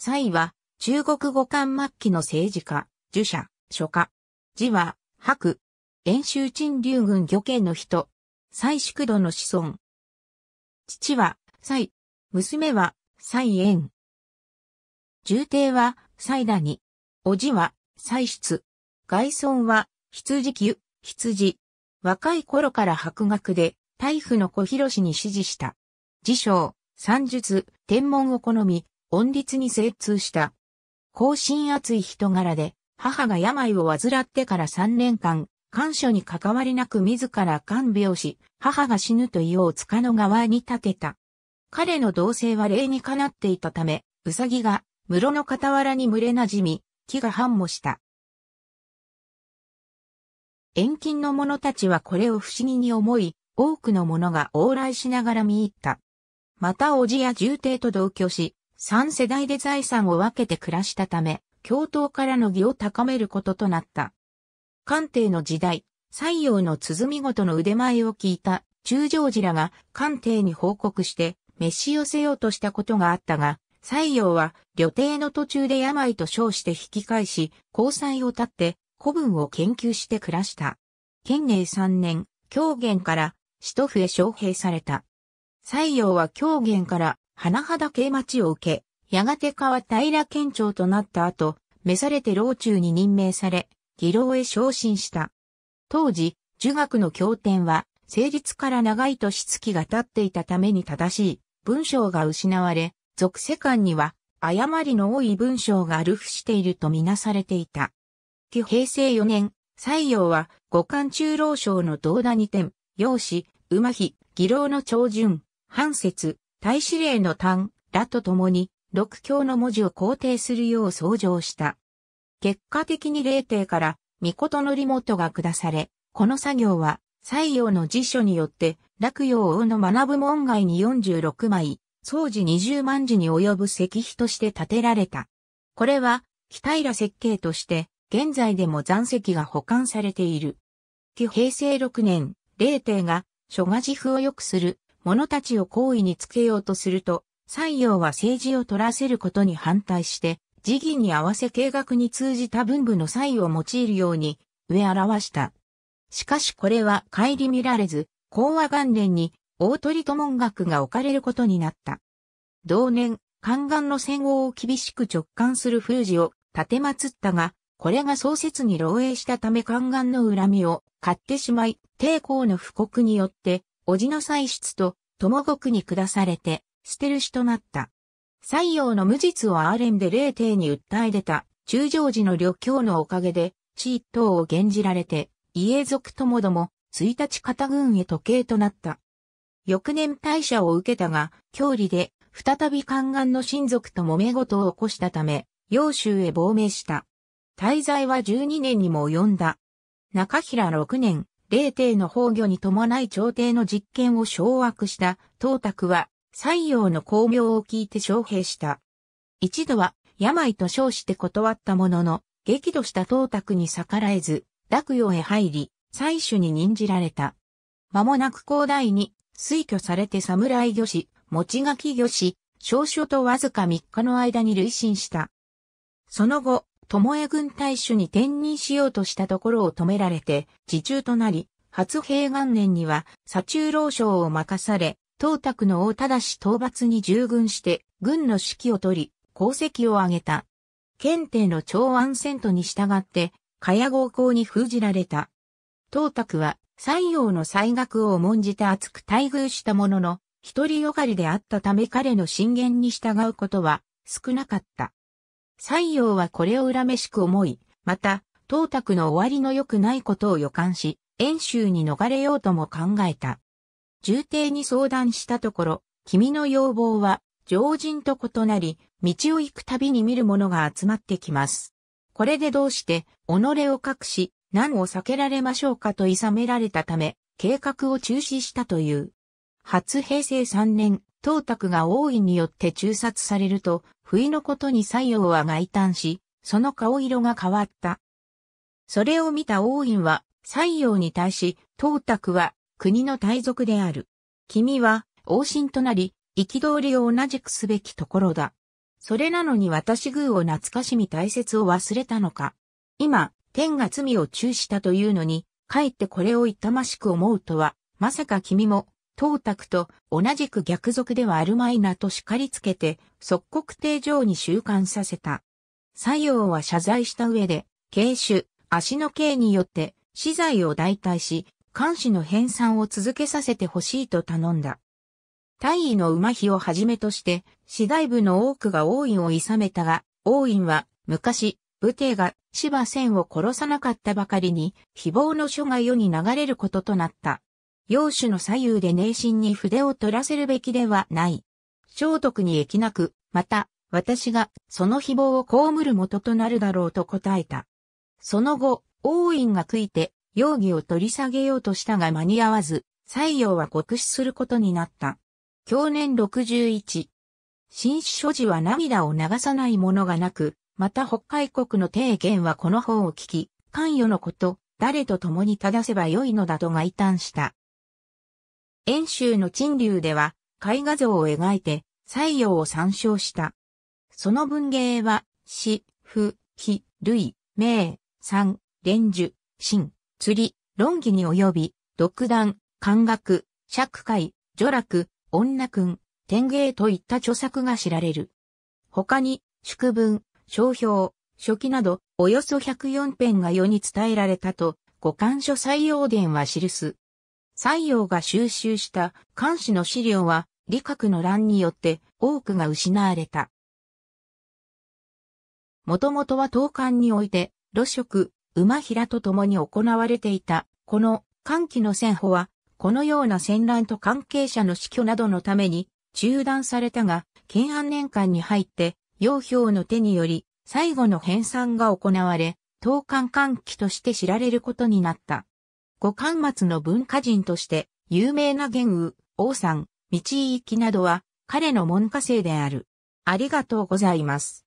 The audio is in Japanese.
蔡は、中国語漢末期の政治家、儒者、書家。字は、白。遠州陳流軍漁家の人。蔡宿土の子孫。父は、蔡。娘は、蔡縁。重帝は、蔡谷。に。叔父は、蔡出。外孫は、羊球、羊。若い頃から博学で、大夫の小広氏に指示した。自称、三術、天文を好み、音律に精通した。高進厚い人柄で、母が病を患ってから3年間、感所に関わりなく自ら看病し、母が死ぬと言おう塚の側に立てた。彼の同性は礼にかなっていたため、うさぎが、室の傍らに群れなじみ、木が繁茂した。遠近の者たちはこれを不思議に思い、多くの者が往来しながら見入った。またおじや重帝と同居し、3世代で財産を分けて暮らしたため、共闘からの義を高めることとなった。官邸の時代、西洋の鼓ごとの腕前を聞いた中将寺らが官邸に報告して召し寄せようとしたことがあったが、西洋は旅程の途中で病と称して引き返し、交際を立って古文を研究して暮らした。建寧3年、狂言から使徒府へ招聘された。西洋は狂言から花畑系町を受け、やがて川平県庁となった後、召されて老中に任命され、議老へ昇進した。当時、儒学の経典は、成立から長い年月が経っていたために正しい文章が失われ、俗世間には誤りの多い文章が流布しているとみなされていた。旧平成4年、西洋は五冠中老省の道田二点、用子、馬妃、義老の長順、半節、大使令の単、らと共に、六教の文字を肯定するよう創上した。結果的に霊帝から、御事のリモートが下され、この作業は、西洋の辞書によって、落葉王の学ぶ門外に46枚、掃除20万字に及ぶ石碑として建てられた。これは、北平設計として、現在でも残石が保管されている。旧平成6年、霊帝が、諸我自負を良くする、者たちを行為につけようとすると、西洋は政治を取らせることに反対して、時期に合わせ計画に通じた文部の際を用いるように、上表した。しかしこれは顧みられず、講和元年に大鳥と文学が置かれることになった。同年、宦官の戦後を厳しく直感する封じを立てまつったが、これが創設に漏洩したため宦官の恨みを買ってしまい、抵抗の布告によって叔父の歳出と友国に下されて、捨てるしとなった。西洋の無実をアーレンで霊帝に訴え出た、中将時の旅教のおかげで、地一等を減じられて、家族ともども、一日片軍へ時計となった。翌年退社を受けたが、郷里で、再び宦官の親族と揉め事を起こしたため、揚州へ亡命した。滞在は12年にも及んだ。中平6年、霊帝の崩御に伴い朝廷の実権を掌握した董卓は、西洋の功名を聞いて招聘した。一度は、病と称して断ったものの、激怒した董卓に逆らえず、洛陽へ入り、採取に任じられた。間もなく広大に推挙されて侍御師、持書き御師、少書とわずか3日の間に累進した。その後、巴軍大使に転任しようとしたところを止められて、自中となり、初平元年には、左中老将を任され、東卓の大忠討伐に従軍して、軍の指揮を取り、功績を挙げた。検定の長安戦闘に従って、かや合校に封じられた。東卓は、西洋の災学を重んじて厚く待遇したものの、一人よがりであったため彼の進言に従うことは少なかった。西洋はこれを恨めしく思い、また、東卓の終わりの良くないことを予感し、遠州に逃れようとも考えた。重帝に相談したところ、君の要望は、常人と異なり、道を行くたびに見るものが集まってきます。これでどうして、己を隠し、何を避けられましょうかと諌められたため、計画を中止したという。初平成3年、董卓が王位によって中殺されると、不意のことに西洋は外端し、その顔色が変わった。それを見た王院は、西洋に対し、董卓は国の大族である。君は王神となり、憤りを同じくすべきところだ。それなのに私偶を懐かしみ大切を忘れたのか。今、天が罪を中したというのに、かえってこれを痛ましく思うとは、まさか君も東卓と同じく逆賊ではあるまいなと叱りつけて、即刻定上に収監させた。西洋は謝罪した上で、軽手、足の刑によって、死罪を代替し、監視の編纂を続けさせてほしいと頼んだ。大尉の馬妃をはじめとして、士大部の多くが王院を諌めたが、王院は昔、武帝が司馬遷を殺さなかったばかりに、誹謗の書が世に流れることとなった。用紙の左右で内心に筆を取らせるべきではない。聖徳に益なく、また、私がその誹謗を被る元となるだろうと答えた。その後、王院が悔いて、容疑を取り下げようとしたが間に合わず、西洋は酷使することになった。去年61。新史所持は涙を流さないものがなく、また北海国の提言はこの方を聞き、関与のこと、誰と共に正せばよいのだとが異端した。遠州の陳流では、絵画像を描いて、西洋を参照した。その文芸は、詩、譜、非、類、名、三、連樹、真、釣り、論議に及び、独断、漢学、釈海、女楽、女君、天芸といった著作が知られる。他に、祝文、商標、書記など、およそ104編が世に伝えられたと、五感書採用伝は記す。西洋が収集した漢詩の資料は、李閣の乱によって多くが失われた。もともとは東漢において、露食、馬平と共に行われていた、この歓喜の戦法は、このような戦乱と関係者の死去などのために中断されたが、建安年間に入って、楊氷の手により、最後の編纂が行われ、東漢歓喜として知られることになった。五巻末の文化人として有名な玄雨、王さん、道行きなどは彼の門下生である。ありがとうございます。